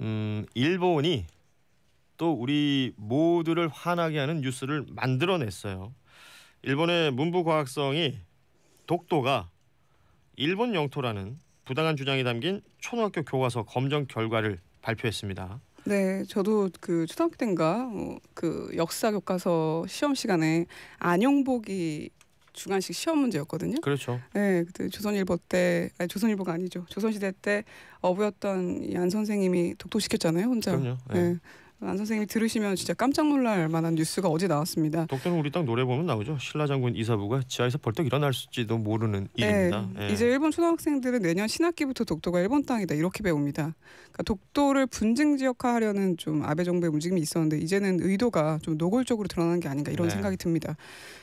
음, 일본이 또 우리 모두를 화나게 하는 뉴스를 만들어냈어요. 일본의 문부과학성이 독도가 일본 영토라는 부당한 주장이 담긴 초등학교 교과서 검정 결과를 발표했습니다. 네, 저도 그 초등학교 때인가 뭐 그 역사 교과서 시험 시간에 안용복이 주간식 시험 문제였거든요. 그렇죠. 네, 그때 조선일보 때 아니 조선일보가 아니죠. 조선시대 때 어부였던 이 안 선생님이 독도시켰잖아요, 혼자. 그럼요. 네. 네. 안 선생님이 들으시면 진짜 깜짝 놀랄 만한 뉴스가 어제 나왔습니다. 덕분 우리 땅 노래 보면 나오죠. 신라장군 이사부가 지하에서 벌떡 일어날지도 모르는 네, 일입니다. 네, 네. 이제 일본 초등학생들은 내년 신학기부터 독도가 일본 땅이다 이렇게 배웁니다. 그러니까 독도를 분쟁 지역화하려는 좀 아베 정부의 움직임이 있었는데 이제는 의도가 좀 노골적으로 드러난 게 아닌가 이런 네. 생각이 듭니다.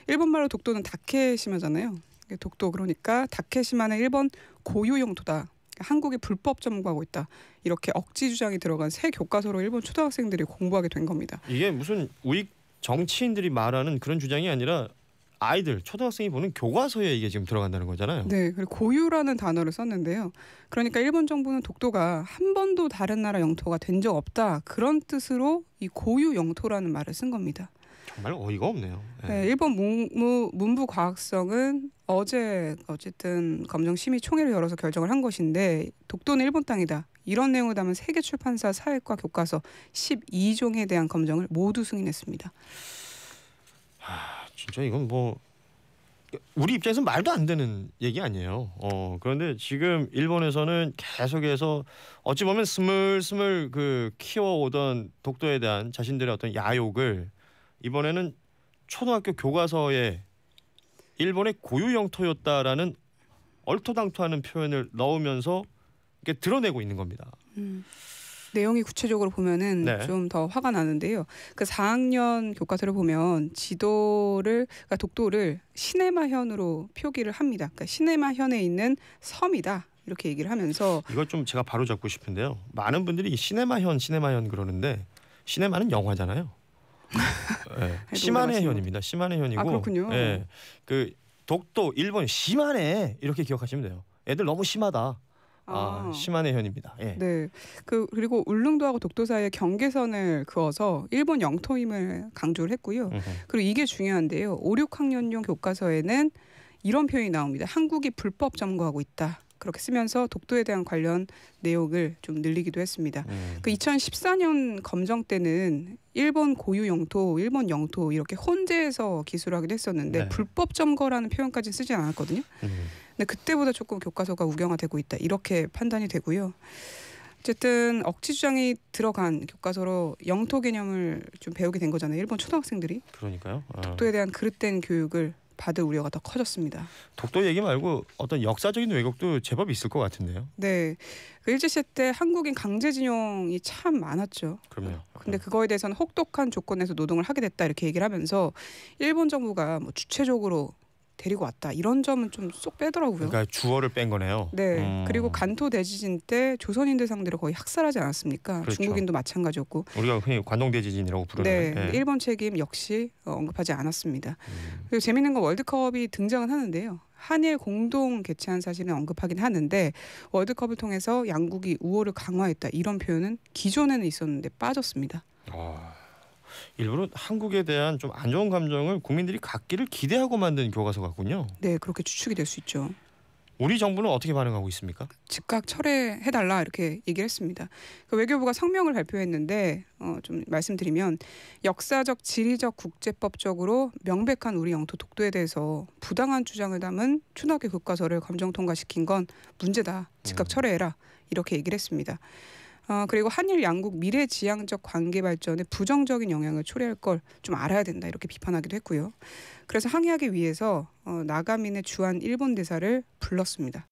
일본 말로 독도는 다케시마잖아요. 독도 그러니까 다케시마는 일본 고유 영토다. 한국이 불법 점거하고 있다 이렇게 억지 주장이 들어간 새 교과서로 일본 초등학생들이 공부하게 된 겁니다. 이게 무슨 우익 정치인들이 말하는 그런 주장이 아니라 아이들 초등학생이 보는 교과서에 이게 지금 들어간다는 거잖아요. 네, 그리고 고유라는 단어를 썼는데요. 그러니까 일본 정부는 독도가 한 번도 다른 나라 영토가 된 적 없다 그런 뜻으로 이 고유 영토라는 말을 쓴 겁니다. 정말 어이가 없네요. 네. 네, 일본 문무, 문부과학성은 어제 어쨌든 검정심의 총회를 열어서 결정을 한 것인데 독도는 일본 땅이다. 이런 내용을 담은 세계 출판사 사회과 교과서 12종에 대한 검정을 모두 승인했습니다. 아, 진짜 이건 뭐 우리 입장에서 말도 안 되는 얘기 아니에요. 어, 그런데 지금 일본에서는 계속해서 어찌 보면 스물스물 그 키워오던 독도에 대한 자신들의 어떤 야욕을 이번에는 초등학교 교과서에 일본의 고유 영토였다라는 얼토당토하는 표현을 넣으면서 이게 렇 드러내고 있는 겁니다. 음. 내용이 구체적으로 보면은 네. 좀더 화가 나는데요. 그 4학년 교과서를 보면 지도를 그러니까 독도를 시네마현으로 표기를 합니다. 그러니까 시네마현에 있는 섬이다. 이렇게 얘기를 하면서 이걸 좀 제가 바로 잡고 싶은데요. 많은 분들이 시네마현 시네마현 그러는데 시네마는 영화잖아요. 네. 시마네 현입니다. 시마네 현이고. 아 그렇군요. 네. 그 독도 일본 시마네 이렇게 기억하시면 돼요. 애들 너무 심하다. 아, 아 심한의 현입니다. 예. 네. 그 그리고 울릉도하고 독도 사이에 경계선을 그어서 일본 영토임을 강조를 했고요. 으흠. 그리고 이게 중요한데요. 5, 6학년용 교과서에는 이런 표현이 나옵니다. 한국이 불법 점거하고 있다. 그렇게 쓰면서 독도에 대한 관련 내용을 좀 늘리기도 했습니다. 음. 그 2014년 검정 때는 일본 고유 영토, 일본 영토 이렇게 혼재해서 기술하기도 했었는데 네. 불법 점거라는 표현까지 쓰지 않았거든요. 음. 근데 그때보다 조금 교과서가 우경화되고 있다 이렇게 판단이 되고요. 어쨌든 억지 주장이 들어간 교과서로 영토 개념을 좀 배우게 된 거잖아요. 일본 초등학생들이. 그러니까요. 아. 독도에 대한 그릇된 교육을 받을 우려가 더 커졌습니다. 독도 얘기 말고 어떤 역사적인 왜곡도 제법 있을 것 같은데요. 네. 그 일제시대 때 한국인 강제징용이 참 많았죠. 그럼요. 근데 네. 그거에 대해서는 혹독한 조건에서 노동을 하게 됐다 이렇게 얘기를 하면서 일본 정부가 뭐 주체적으로 데리고 왔다 이런 점은 좀 쏙 빼더라고요. 그러니까 주어를 뺀 거네요. 네. 음. 그리고 간토 대지진 때 조선인들 상대로 거의 학살하지 않았습니까? 그렇죠. 중국인도 마찬가지였고. 우리가 흔히 관동 대지진이라고 부르는. 네. 네. 일본 책임 역시 어, 언급하지 않았습니다. 음. 그리고 재밌는 건 월드컵이 등장은 하는데요. 한일 공동 개최한 사실은 언급하긴 하는데 월드컵을 통해서 양국이 우호를 강화했다 이런 표현은 기존에는 있었는데 빠졌습니다. 아. 일부러 한국에 대한 좀 안 좋은 감정을 국민들이 갖기를 기대하고 만든 교과서 같군요. 네, 그렇게 추측이 될 수 있죠. 우리 정부는 어떻게 반응하고 있습니까? 즉각 철회해달라 이렇게 얘기를 했습니다. 그 외교부가 성명을 발표했는데 어, 좀 말씀드리면 역사적, 지리적, 국제법적으로 명백한 우리 영토 독도에 대해서 부당한 주장을 담은 추나교 교과서를 감정 통과시킨 건 문제다. 즉각 음. 철회해라 이렇게 얘기를 했습니다. 어, 그리고 한일 양국 미래지향적 관계 발전에 부정적인 영향을 초래할 걸 좀 알아야 된다 이렇게 비판하기도 했고요. 그래서 항의하기 위해서 어, 나가민의 주한 일본 대사를 불렀습니다.